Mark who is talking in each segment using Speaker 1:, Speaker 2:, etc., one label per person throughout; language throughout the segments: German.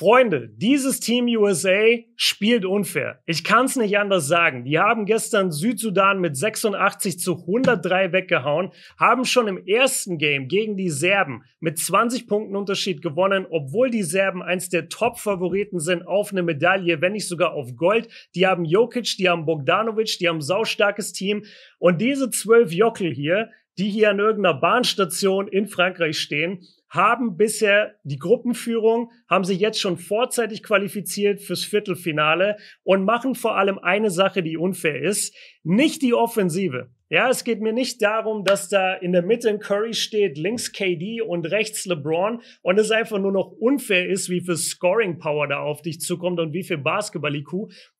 Speaker 1: Freunde, dieses Team USA spielt unfair. Ich kann es nicht anders sagen. Die haben gestern Südsudan mit 86 zu 103 weggehauen, haben schon im ersten Game gegen die Serben mit 20 Punkten Unterschied gewonnen, obwohl die Serben eins der Top-Favoriten sind auf eine Medaille, wenn nicht sogar auf Gold. Die haben Jokic, die haben Bogdanovic, die haben ein saustarkes Team. Und diese zwölf Jockel hier, die hier an irgendeiner Bahnstation in Frankreich stehen, haben bisher die Gruppenführung, haben sich jetzt schon vorzeitig qualifiziert fürs Viertelfinale und machen vor allem eine Sache, die unfair ist, nicht die Offensive. Ja, es geht mir nicht darum, dass da in der Mitte ein Curry steht, links KD und rechts LeBron und es einfach nur noch unfair ist, wie viel Scoring Power da auf dich zukommt und wie viel Basketball IQ.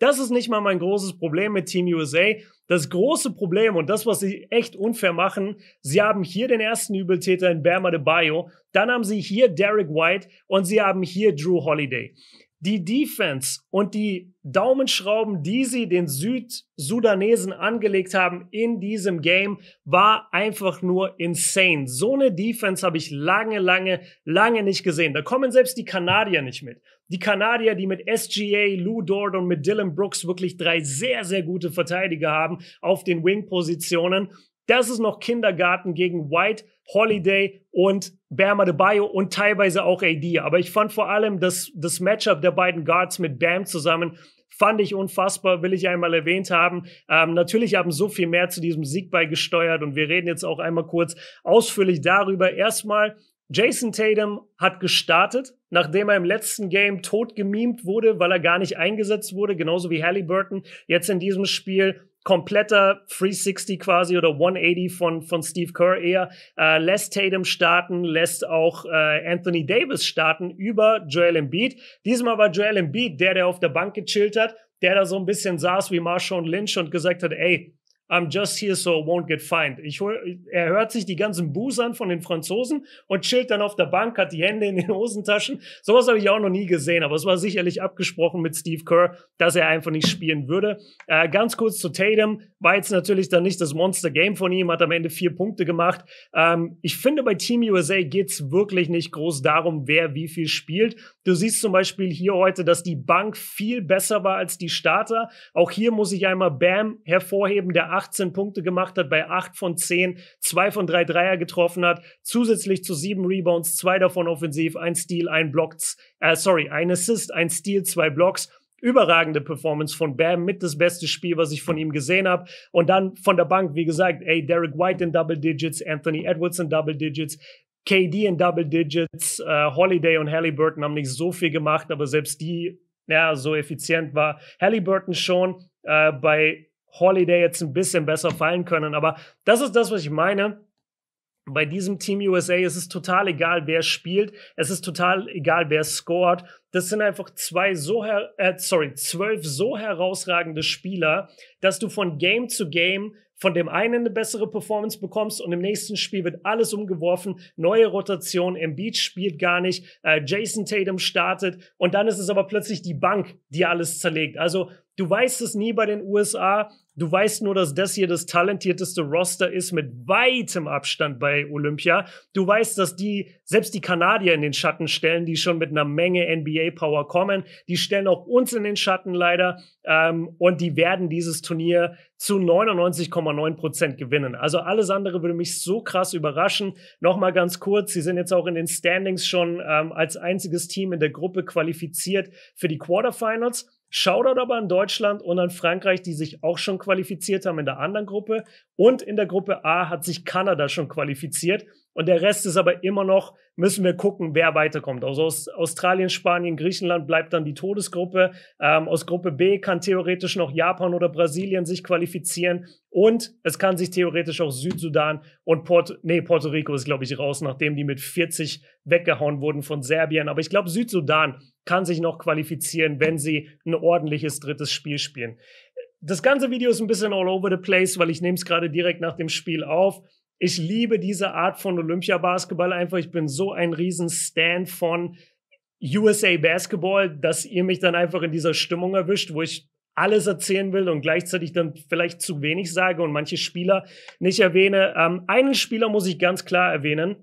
Speaker 1: Das ist nicht mal mein großes Problem mit Team USA. Das große Problem und das, was sie echt unfair machen, sie haben hier den ersten Übeltäter in Berma de Bayo, dann haben sie hier Derek White und sie haben hier Drew Holiday die Defense und die Daumenschrauben, die sie den Südsudanesen angelegt haben in diesem Game, war einfach nur insane. So eine Defense habe ich lange, lange, lange nicht gesehen. Da kommen selbst die Kanadier nicht mit. Die Kanadier, die mit SGA, Lou Dort und mit Dylan Brooks wirklich drei sehr, sehr gute Verteidiger haben auf den Wing-Positionen. Das ist noch Kindergarten gegen White, Holiday und Bam Adebayo und teilweise auch AD. Aber ich fand vor allem das, das Matchup der beiden Guards mit Bam zusammen fand ich unfassbar, will ich einmal erwähnt haben. Ähm, natürlich haben so viel mehr zu diesem Sieg beigesteuert und wir reden jetzt auch einmal kurz ausführlich darüber. Erstmal, Jason Tatum hat gestartet, nachdem er im letzten Game tot gemimt wurde, weil er gar nicht eingesetzt wurde, genauso wie Halliburton jetzt in diesem Spiel kompletter 360 quasi oder 180 von, von Steve Kerr eher, äh, lässt Tatum starten, lässt auch äh, Anthony Davis starten über Joel Embiid. Diesmal war Joel Embiid der, der auf der Bank gechillt hat, der da so ein bisschen saß wie Marshawn Lynch und gesagt hat, ey, I'm just here so I won't get fined. Ich hol, er hört sich die ganzen Boos an von den Franzosen und chillt dann auf der Bank, hat die Hände in den Hosentaschen. Sowas habe ich auch noch nie gesehen, aber es war sicherlich abgesprochen mit Steve Kerr, dass er einfach nicht spielen würde. Äh, ganz kurz zu Tatum, war jetzt natürlich dann nicht das Monster Game von ihm, hat am Ende vier Punkte gemacht. Ähm, ich finde, bei Team USA geht's wirklich nicht groß darum, wer wie viel spielt. Du siehst zum Beispiel hier heute, dass die Bank viel besser war als die Starter. Auch hier muss ich einmal Bam hervorheben, der 18 Punkte gemacht hat bei 8 von 10, 2 von 3 Dreier getroffen hat, zusätzlich zu 7 Rebounds, 2 davon offensiv, ein Steal, ein Block, äh, sorry, ein Assist, ein Steal, 2 Blocks überragende Performance von Bam, mit das beste Spiel, was ich von ihm gesehen habe. Und dann von der Bank, wie gesagt, ey, Derek White in Double Digits, Anthony Edwards in Double Digits, KD in Double Digits, äh, Holiday und Halliburton haben nicht so viel gemacht, aber selbst die, ja, so effizient war Halliburton schon. Äh, bei Holiday jetzt ein bisschen besser fallen können. Aber das ist das, was ich meine. Bei diesem Team USA ist es total egal, wer spielt. Es ist total egal, wer scored. Das sind einfach zwei so, äh, sorry, zwölf so herausragende Spieler, dass du von Game zu Game von dem einen eine bessere Performance bekommst und im nächsten Spiel wird alles umgeworfen, neue Rotation, Embiid spielt gar nicht, äh, Jason Tatum startet und dann ist es aber plötzlich die Bank, die alles zerlegt. Also Du weißt es nie bei den USA. Du weißt nur, dass das hier das talentierteste Roster ist mit weitem Abstand bei Olympia. Du weißt, dass die selbst die Kanadier in den Schatten stellen, die schon mit einer Menge NBA-Power kommen. Die stellen auch uns in den Schatten leider. Ähm, und die werden dieses Turnier zu 99,9 Prozent gewinnen. Also alles andere würde mich so krass überraschen. Nochmal ganz kurz, sie sind jetzt auch in den Standings schon ähm, als einziges Team in der Gruppe qualifiziert für die Quarterfinals. Shoutout aber an Deutschland und an Frankreich, die sich auch schon qualifiziert haben in der anderen Gruppe. Und in der Gruppe A hat sich Kanada schon qualifiziert. Und der Rest ist aber immer noch, müssen wir gucken, wer weiterkommt. Also aus Australien, Spanien, Griechenland bleibt dann die Todesgruppe. Ähm, aus Gruppe B kann theoretisch noch Japan oder Brasilien sich qualifizieren. Und es kann sich theoretisch auch Südsudan und Porto, nee, Puerto Rico ist, glaube ich, raus, nachdem die mit 40 weggehauen wurden von Serbien. Aber ich glaube, Südsudan kann sich noch qualifizieren, wenn sie ein ordentliches drittes Spiel spielen. Das ganze Video ist ein bisschen all over the place, weil ich nehme es gerade direkt nach dem Spiel auf. Ich liebe diese Art von Olympia-Basketball einfach. Ich bin so ein riesen Stan von USA Basketball, dass ihr mich dann einfach in dieser Stimmung erwischt, wo ich alles erzählen will und gleichzeitig dann vielleicht zu wenig sage und manche Spieler nicht erwähne. Ähm, einen Spieler muss ich ganz klar erwähnen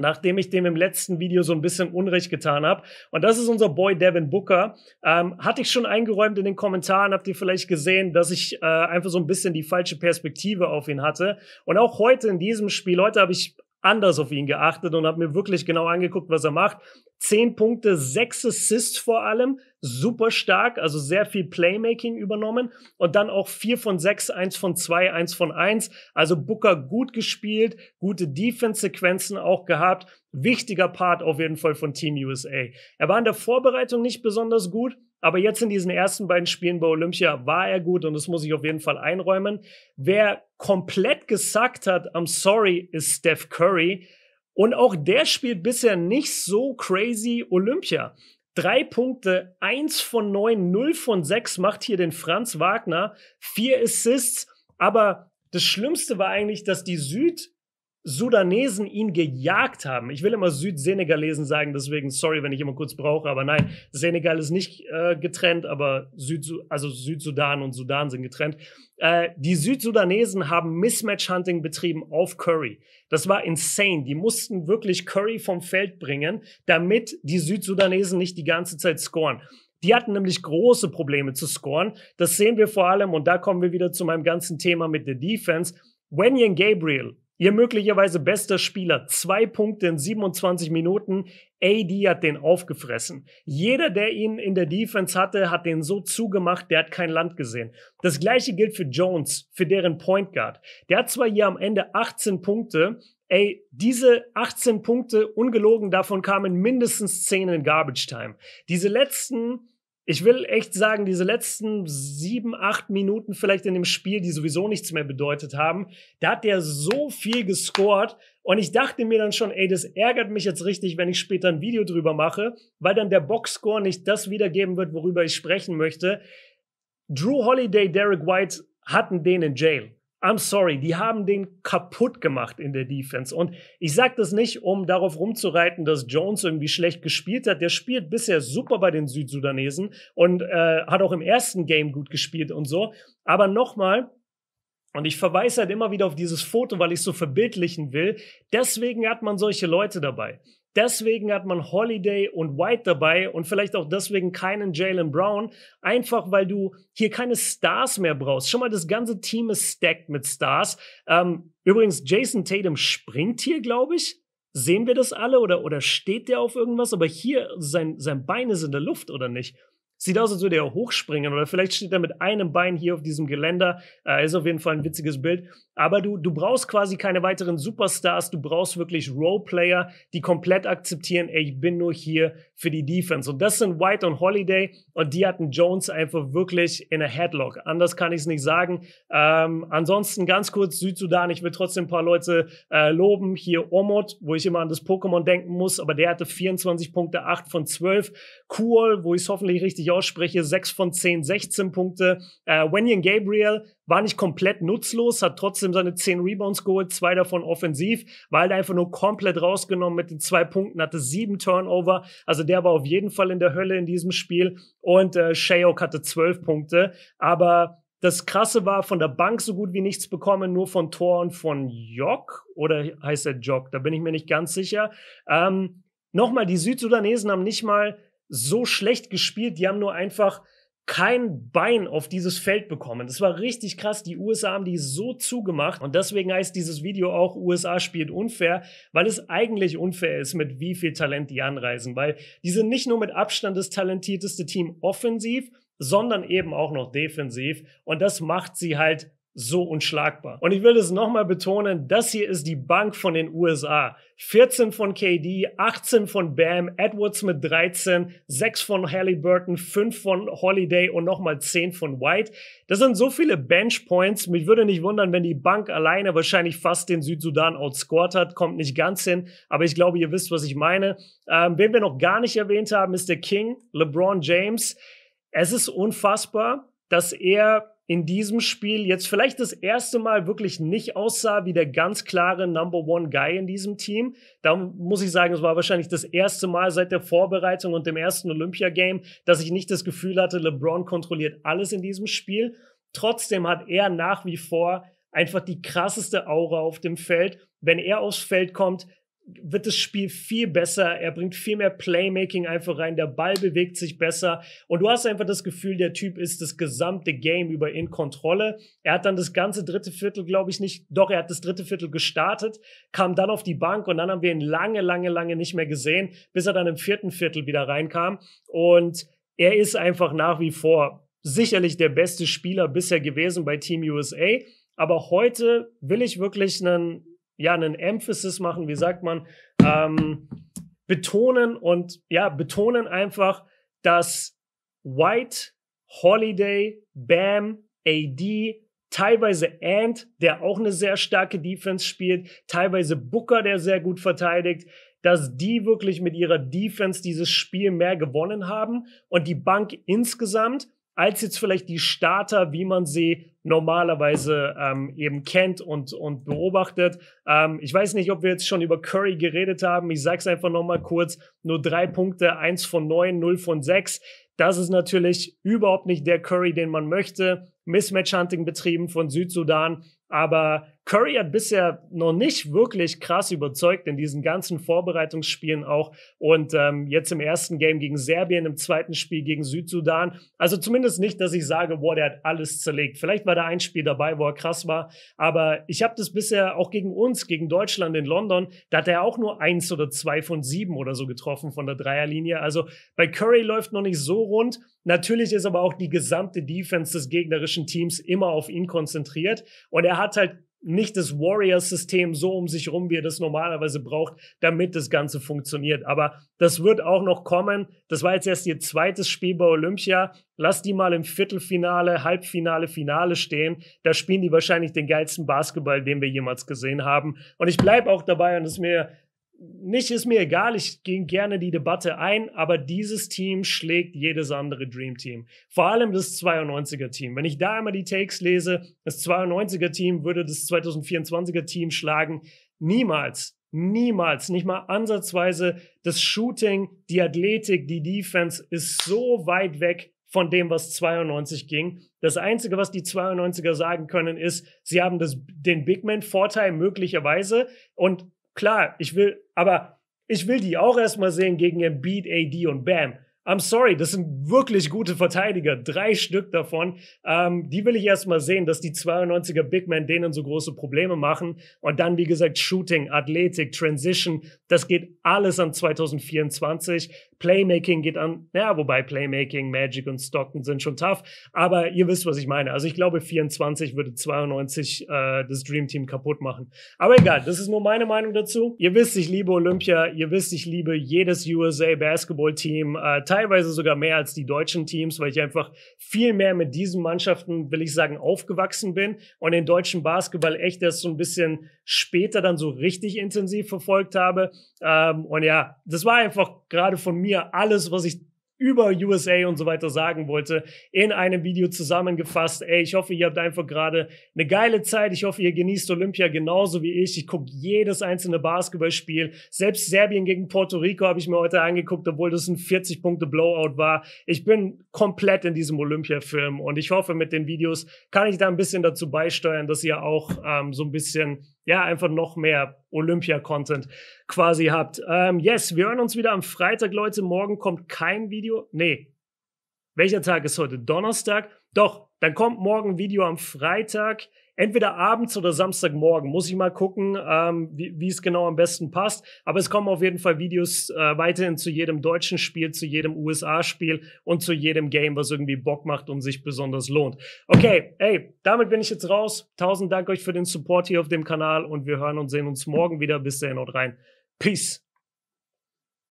Speaker 1: nachdem ich dem im letzten Video so ein bisschen Unrecht getan habe. Und das ist unser Boy Devin Booker. Ähm, hatte ich schon eingeräumt in den Kommentaren, habt ihr vielleicht gesehen, dass ich äh, einfach so ein bisschen die falsche Perspektive auf ihn hatte. Und auch heute in diesem Spiel, heute habe ich anders auf ihn geachtet und habe mir wirklich genau angeguckt, was er macht. 10 Punkte, 6 Assists vor allem, super stark, also sehr viel Playmaking übernommen und dann auch 4 von 6, 1 von 2, 1 von 1. Also Booker gut gespielt, gute Defense-Sequenzen auch gehabt. Wichtiger Part auf jeden Fall von Team USA. Er war in der Vorbereitung nicht besonders gut, aber jetzt in diesen ersten beiden Spielen bei Olympia war er gut und das muss ich auf jeden Fall einräumen. Wer komplett gesackt hat, I'm sorry, ist Steph Curry. Und auch der spielt bisher nicht so crazy Olympia. Drei Punkte, eins von neun, null von sechs macht hier den Franz Wagner, vier Assists. Aber das Schlimmste war eigentlich, dass die Südsudanesen ihn gejagt haben. Ich will immer Südsenegalesen sagen, deswegen sorry, wenn ich immer kurz brauche, aber nein, Senegal ist nicht äh, getrennt, aber Süd, also Südsudan und Sudan sind getrennt. Äh, die Südsudanesen haben Mismatch-Hunting betrieben auf Curry. Das war insane. Die mussten wirklich Curry vom Feld bringen, damit die Südsudanesen nicht die ganze Zeit scoren. Die hatten nämlich große Probleme zu scoren. Das sehen wir vor allem, und da kommen wir wieder zu meinem ganzen Thema mit der Defense. Wenyan Gabriel Ihr möglicherweise bester Spieler, zwei Punkte in 27 Minuten. AD hat den aufgefressen. Jeder, der ihn in der Defense hatte, hat den so zugemacht, der hat kein Land gesehen. Das gleiche gilt für Jones, für deren Point Guard. Der hat zwar hier am Ende 18 Punkte, Ey, diese 18 Punkte, ungelogen, davon kamen mindestens 10 in Garbage Time. Diese letzten ich will echt sagen, diese letzten sieben, acht Minuten vielleicht in dem Spiel, die sowieso nichts mehr bedeutet haben, da hat der so viel gescored. Und ich dachte mir dann schon, ey, das ärgert mich jetzt richtig, wenn ich später ein Video drüber mache, weil dann der Boxscore nicht das wiedergeben wird, worüber ich sprechen möchte. Drew Holiday, Derek White hatten den in Jail. I'm sorry, die haben den kaputt gemacht in der Defense. Und ich sage das nicht, um darauf rumzureiten, dass Jones irgendwie schlecht gespielt hat. Der spielt bisher super bei den Südsudanesen und äh, hat auch im ersten Game gut gespielt und so. Aber nochmal, und ich verweise halt immer wieder auf dieses Foto, weil ich es so verbildlichen will. Deswegen hat man solche Leute dabei. Deswegen hat man Holiday und White dabei und vielleicht auch deswegen keinen Jalen Brown, einfach weil du hier keine Stars mehr brauchst. Schon mal das ganze Team ist stacked mit Stars. Ähm, übrigens, Jason Tatum springt hier, glaube ich. Sehen wir das alle oder, oder steht der auf irgendwas? Aber hier, sein, sein Bein ist in der Luft oder nicht? Sieht aus, als würde er hochspringen oder vielleicht steht er mit einem Bein hier auf diesem Geländer. Äh, ist auf jeden Fall ein witziges Bild. Aber du, du brauchst quasi keine weiteren Superstars, du brauchst wirklich Roleplayer, die komplett akzeptieren, ey, ich bin nur hier für die Defense. Und das sind White und Holiday und die hatten Jones einfach wirklich in a Headlock. Anders kann ich es nicht sagen. Ähm, ansonsten ganz kurz Südsudan, ich will trotzdem ein paar Leute äh, loben. Hier Omot, wo ich immer an das Pokémon denken muss, aber der hatte 24 Punkte, 8 von 12. Kuol, wo ich es hoffentlich richtig ausspreche, 6 von 10, 16 Punkte. Äh, Wenyan Gabriel war nicht komplett nutzlos, hat trotzdem seine zehn Rebounds geholt, zwei davon offensiv, war halt einfach nur komplett rausgenommen mit den zwei Punkten, hatte sieben Turnover. Also der war auf jeden Fall in der Hölle in diesem Spiel. Und äh, Shayok hatte zwölf Punkte. Aber das Krasse war, von der Bank so gut wie nichts bekommen, nur von Tor und von Jock. Oder heißt er Jock? Da bin ich mir nicht ganz sicher. Ähm, Nochmal, die Südsudanesen haben nicht mal so schlecht gespielt. Die haben nur einfach kein Bein auf dieses Feld bekommen. Das war richtig krass. Die USA haben die so zugemacht. Und deswegen heißt dieses Video auch, USA spielt unfair, weil es eigentlich unfair ist, mit wie viel Talent die anreisen. Weil die sind nicht nur mit Abstand das talentierteste Team offensiv, sondern eben auch noch defensiv. Und das macht sie halt so unschlagbar. Und ich will es nochmal betonen, das hier ist die Bank von den USA. 14 von KD, 18 von Bam, Edwards mit 13, 6 von Halliburton, 5 von Holiday und nochmal 10 von White. Das sind so viele Benchpoints. Mich würde nicht wundern, wenn die Bank alleine wahrscheinlich fast den Südsudan outscored hat. Kommt nicht ganz hin, aber ich glaube, ihr wisst, was ich meine. Ähm, wen wir noch gar nicht erwähnt haben, ist der King, LeBron James. Es ist unfassbar, dass er in diesem Spiel jetzt vielleicht das erste Mal wirklich nicht aussah wie der ganz klare Number One Guy in diesem Team. Da muss ich sagen, es war wahrscheinlich das erste Mal seit der Vorbereitung und dem ersten Olympia Game, dass ich nicht das Gefühl hatte, LeBron kontrolliert alles in diesem Spiel. Trotzdem hat er nach wie vor einfach die krasseste Aura auf dem Feld. Wenn er aufs Feld kommt, wird das Spiel viel besser. Er bringt viel mehr Playmaking einfach rein. Der Ball bewegt sich besser. Und du hast einfach das Gefühl, der Typ ist das gesamte Game über in Kontrolle. Er hat dann das ganze dritte Viertel, glaube ich, nicht. Doch, er hat das dritte Viertel gestartet, kam dann auf die Bank und dann haben wir ihn lange, lange, lange nicht mehr gesehen, bis er dann im vierten Viertel wieder reinkam. Und er ist einfach nach wie vor sicherlich der beste Spieler bisher gewesen bei Team USA. Aber heute will ich wirklich einen ja, einen Emphasis machen, wie sagt man, ähm, betonen und ja, betonen einfach, dass White, Holiday, Bam, AD, teilweise Ant, der auch eine sehr starke Defense spielt, teilweise Booker, der sehr gut verteidigt, dass die wirklich mit ihrer Defense dieses Spiel mehr gewonnen haben und die Bank insgesamt als jetzt vielleicht die Starter, wie man sie normalerweise ähm, eben kennt und, und beobachtet. Ähm, ich weiß nicht, ob wir jetzt schon über Curry geredet haben. Ich sage es einfach nochmal kurz. Nur drei Punkte, eins von neun, null von sechs. Das ist natürlich überhaupt nicht der Curry, den man möchte. Mismatch-Hunting betrieben von Südsudan. Aber Curry hat bisher noch nicht wirklich krass überzeugt in diesen ganzen Vorbereitungsspielen auch. Und ähm, jetzt im ersten Game gegen Serbien, im zweiten Spiel gegen Südsudan. Also zumindest nicht, dass ich sage, boah, der hat alles zerlegt. Vielleicht war da ein Spiel dabei, wo er krass war. Aber ich habe das bisher auch gegen uns, gegen Deutschland in London, da hat er auch nur eins oder zwei von sieben oder so getroffen von der Dreierlinie. Also bei Curry läuft noch nicht so rund. Natürlich ist aber auch die gesamte Defense des gegnerischen Teams immer auf ihn konzentriert. Und er hat halt nicht das Warriors-System so um sich rum, wie er das normalerweise braucht, damit das Ganze funktioniert. Aber das wird auch noch kommen. Das war jetzt erst ihr zweites Spiel bei Olympia. Lass die mal im Viertelfinale, Halbfinale, Finale stehen. Da spielen die wahrscheinlich den geilsten Basketball, den wir jemals gesehen haben. Und ich bleibe auch dabei und es mir nicht ist mir egal, ich gehe gerne die Debatte ein, aber dieses Team schlägt jedes andere Dream Team. Vor allem das 92er Team. Wenn ich da immer die Takes lese, das 92er Team würde das 2024er Team schlagen. Niemals, niemals, nicht mal ansatzweise. Das Shooting, die Athletik, die Defense ist so weit weg von dem, was 92 ging. Das Einzige, was die 92er sagen können, ist, sie haben das, den Big Man-Vorteil möglicherweise und Klar, ich will aber ich will die auch erstmal sehen gegen Embiid, AD und Bam. I'm sorry, das sind wirklich gute Verteidiger, drei Stück davon. Ähm, die will ich erstmal sehen, dass die 92er Big Men denen so große Probleme machen. Und dann, wie gesagt, Shooting, Athletik, Transition, das geht alles an 2024. Playmaking geht an. Ja, wobei Playmaking, Magic und Stockton sind schon tough. Aber ihr wisst, was ich meine. Also ich glaube, 24 würde 92 äh, das Dream Team kaputt machen. Aber egal, das ist nur meine Meinung dazu. Ihr wisst, ich liebe Olympia. Ihr wisst, ich liebe jedes USA Basketball Team. Äh, teilweise sogar mehr als die deutschen Teams, weil ich einfach viel mehr mit diesen Mannschaften, will ich sagen, aufgewachsen bin und den deutschen Basketball echt erst so ein bisschen später dann so richtig intensiv verfolgt habe. Ähm, und ja, das war einfach gerade von mir alles, was ich über USA und so weiter sagen wollte, in einem Video zusammengefasst. Ey, ich hoffe, ihr habt einfach gerade eine geile Zeit. Ich hoffe, ihr genießt Olympia genauso wie ich. Ich gucke jedes einzelne Basketballspiel. Selbst Serbien gegen Puerto Rico habe ich mir heute angeguckt, obwohl das ein 40-Punkte-Blowout war. Ich bin komplett in diesem Olympia-Film und ich hoffe, mit den Videos kann ich da ein bisschen dazu beisteuern, dass ihr auch ähm, so ein bisschen ja, einfach noch mehr Olympia-Content quasi habt. Ähm, yes, wir hören uns wieder am Freitag, Leute. Morgen kommt kein Video. Nee, welcher Tag ist heute? Donnerstag? Doch, dann kommt morgen ein Video am Freitag. Entweder abends oder Samstagmorgen. Muss ich mal gucken, ähm, wie es genau am besten passt. Aber es kommen auf jeden Fall Videos äh, weiterhin zu jedem deutschen Spiel, zu jedem USA-Spiel und zu jedem Game, was irgendwie Bock macht und sich besonders lohnt. Okay, ey, damit bin ich jetzt raus. Tausend Dank euch für den Support hier auf dem Kanal und wir hören und sehen uns morgen wieder. Bis dahin und rein. Peace.